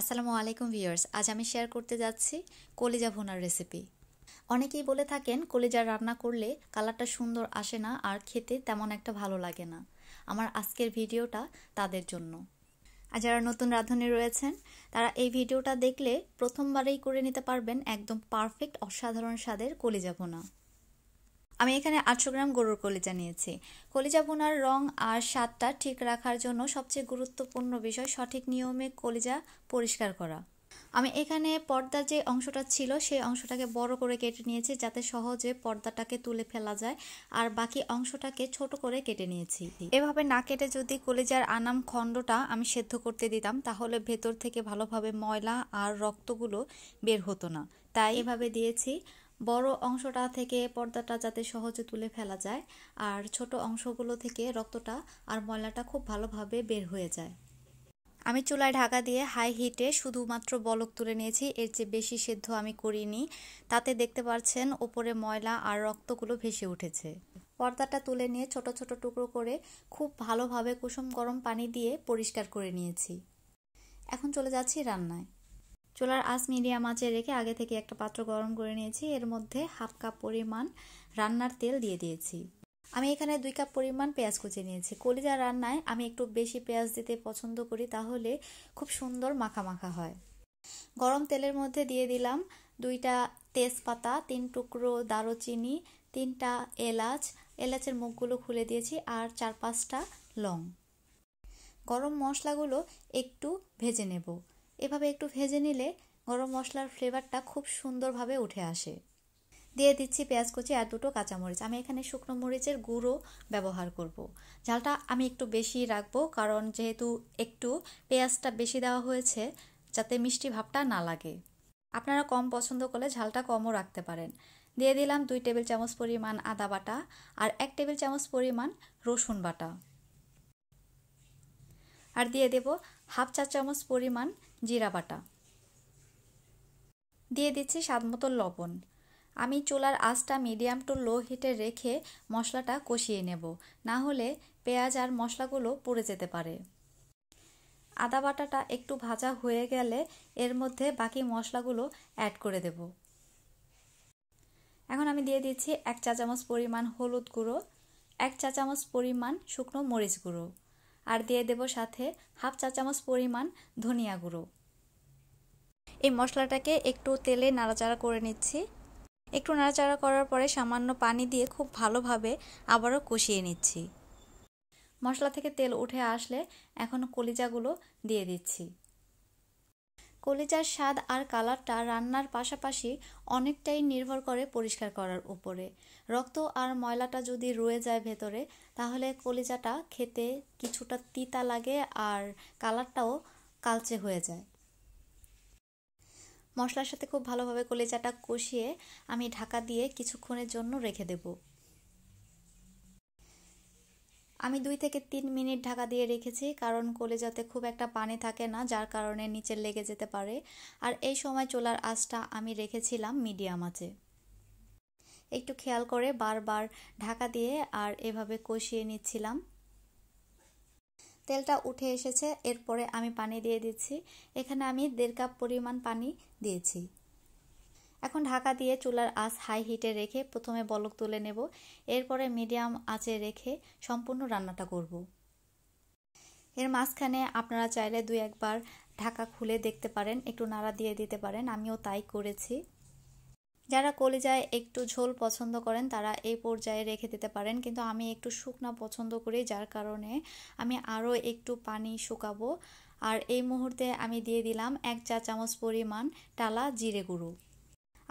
আসসালামু আলাইকুম ভিউয়ার্স আজ আমি শেয়ার করতে যাচ্ছি কলিজা ভোনার রেসিপি অনেকেই বলে থাকেন কলিজা রান্না করলে কালারটা সুন্দর আসে না আর খেতে তেমন একটা ভালো লাগে না আমার আজকের ভিডিওটা তাদের জন্য আর যারা নতুন রাঁধুনি রয়েছেন তারা এই ভিডিওটা দেখলে প্রথমবারেই করে নিতে পারবেন একদম পারফেক্ট অসাধারণ স্বাদের কলিজা ভোনা আমি এখানে আটশো গ্রাম গরুর কলিজা নিয়েছি কলিজা বোনার রং আর স্বাদটা ঠিক রাখার জন্য সবচেয়ে গুরুত্বপূর্ণ বিষয় সঠিক নিয়মে কলিজা পরিষ্কার করা আমি এখানে পর্দার যে অংশটা ছিল সেই অংশটাকে বড় করে কেটে নিয়েছি যাতে সহজে পর্দাটাকে তুলে ফেলা যায় আর বাকি অংশটাকে ছোট করে কেটে নিয়েছি এভাবে না কেটে যদি কলেজার আনাম খণ্ডটা আমি সেদ্ধ করতে দিতাম তাহলে ভেতর থেকে ভালোভাবে ময়লা আর রক্তগুলো বের হতো না তাই এভাবে দিয়েছি বড় অংশটা থেকে পর্দাটা যাতে সহজে তুলে ফেলা যায় আর ছোট অংশগুলো থেকে রক্তটা আর ময়লাটা খুব ভালোভাবে বের হয়ে যায় আমি চুলায় ঢাকা দিয়ে হাই হিটে শুধুমাত্র বলক তুলে নিয়েছি এর চেয়ে বেশি সেদ্ধ আমি করিনি তাতে দেখতে পাচ্ছেন ওপরে ময়লা আর রক্তগুলো ভেসে উঠেছে পর্দাটা তুলে নিয়ে ছোট ছোট টুকরো করে খুব ভালোভাবে কুসুম গরম পানি দিয়ে পরিষ্কার করে নিয়েছি এখন চলে যাচ্ছি রান্নায় চুলার আঁচ মিডিয়াম আঁচে রেখে আগে থেকে একটা পাত্র গরম করে নিয়েছি এর মধ্যে হাফ কাপ পরিমাণ রান্নার তেল দিয়ে দিয়েছি আমি এখানে দুই কাপ পরিমাণ পেঁয়াজ কুচে নিয়েছি কলিজা রান্নায় আমি একটু বেশি পেঁয়াজ দিতে পছন্দ করি তাহলে খুব সুন্দর মাখা মাখা হয় গরম তেলের মধ্যে দিয়ে দিলাম দুইটা তেজপাতা তিন টুকরো দারুচিনি তিনটা এলাচ এলাচের মুখগুলো খুলে দিয়েছি আর চার পাঁচটা লং গরম মশলাগুলো একটু ভেজে নেব এভাবে একটু ভেজে নিলে গরম মশলার ফ্লেভারটা খুব সুন্দরভাবে উঠে আসে দিয়ে দিচ্ছি পেঁয়াজ কুচি আর দুটো কাঁচামরিচ আমি এখানে শুকনো মরিচের গুঁড়ো ব্যবহার করব। ঝালটা আমি একটু বেশি রাখবো কারণ যেহেতু একটু পেঁয়াজটা বেশি দেওয়া হয়েছে যাতে মিষ্টি ভাবটা না লাগে আপনারা কম পছন্দ করলে ঝালটা কমও রাখতে পারেন দিয়ে দিলাম দুই টেবিল চামচ পরিমাণ আদা বাটা আর এক টেবিল চামচ পরিমাণ রসুন বাটা আর দিয়ে দেব হাফ চা চামচ পরিমাণ জিরা বাটা দিয়ে দিচ্ছি স্বাদ মতো লবণ আমি চুলার আঁচটা মিডিয়াম টু লো হিটে রেখে মশলাটা কষিয়ে নেব না হলে পেঁয়াজ আর মশলাগুলো পুড়ে যেতে পারে আদা বাটাটা একটু ভাজা হয়ে গেলে এর মধ্যে বাকি মশলাগুলো অ্যাড করে দেব এখন আমি দিয়ে দিচ্ছি এক চা চামচ পরিমাণ হলুদ গুঁড়ো এক চা চামচ পরিমাণ শুকনো মরিচ গুঁড়ো আর দিয়ে দেব সাথে হাফ চা চামচ পরিমাণ ধনিয়া গুঁড়ো এই মশলাটাকে একটু তেলে নাড়াচাড়া করে নিচ্ছি একটু নাড়াচাড়া করার পরে সামান্য পানি দিয়ে খুব ভালোভাবে আবারও কষিয়ে নিচ্ছি মশলা থেকে তেল উঠে আসলে এখন কলিজাগুলো দিয়ে দিচ্ছি কলিজার স্বাদ আর কালারটা রান্নার পাশাপাশি অনেকটাই নির্ভর করে পরিষ্কার করার উপরে রক্ত আর ময়লাটা যদি রয়ে যায় ভেতরে তাহলে কলিজাটা খেতে কিছুটা তিতা লাগে আর কালারটাও কালচে হয়ে যায় মশলার সাথে খুব ভালোভাবে কলিজাটা কষিয়ে আমি ঢাকা দিয়ে কিছুক্ষণের জন্য রেখে দেবো আমি দুই থেকে তিন মিনিট ঢাকা দিয়ে রেখেছি কারণ যাতে খুব একটা পানি থাকে না যার কারণে নিচে লেগে যেতে পারে আর এই সময় চোলার আঁচটা আমি রেখেছিলাম মিডিয়াম আঁচে একটু খেয়াল করে বারবার ঢাকা দিয়ে আর এভাবে কষিয়ে নিচ্ছিলাম তেলটা উঠে এসেছে এরপরে আমি পানি দিয়ে দিচ্ছি এখানে আমি দেড় কাপ পরিমাণ পানি দিয়েছি এখন ঢাকা দিয়ে চুলার আঁচ হাই হিটে রেখে প্রথমে বলক তুলে নেব এরপরে মিডিয়াম আঁচে রেখে সম্পূর্ণ রান্নাটা করব এর মাঝখানে আপনারা চাইলে দুই একবার ঢাকা খুলে দেখতে পারেন একটু নাড়া দিয়ে দিতে পারেন আমিও তাই করেছি যারা কলিজায় একটু ঝোল পছন্দ করেন তারা এই পর্যায়ে রেখে দিতে পারেন কিন্তু আমি একটু শুকনো পছন্দ করি যার কারণে আমি আরও একটু পানি শুকাবো আর এই মুহূর্তে আমি দিয়ে দিলাম এক চা চামচ পরিমাণ টালা জিরে গুঁড়ো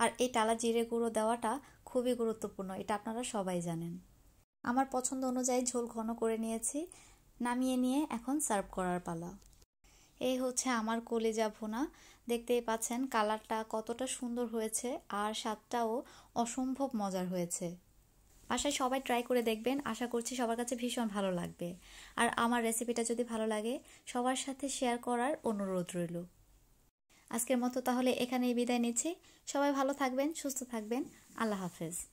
আর এই টালা জিরে গুঁড়ো দেওয়াটা খুবই গুরুত্বপূর্ণ এটা আপনারা সবাই জানেন আমার পছন্দ অনুযায়ী ঝোল ঘন করে নিয়েছি নামিয়ে নিয়ে এখন সার্ভ করার পালা এই হচ্ছে আমার কলিজা ভোনা দেখতেই পাচ্ছেন কালারটা কতটা সুন্দর হয়েছে আর স্বাদটাও অসম্ভব মজার হয়েছে আশায় সবাই ট্রাই করে দেখবেন আশা করছি সবার কাছে ভীষণ ভালো লাগবে আর আমার রেসিপিটা যদি ভালো লাগে সবার সাথে শেয়ার করার অনুরোধ রইল আজকের মতো তাহলে এখানেই বিদায় নিচ্ছি সবাই ভালো থাকবেন সুস্থ থাকবেন আল্লাহ হাফেজ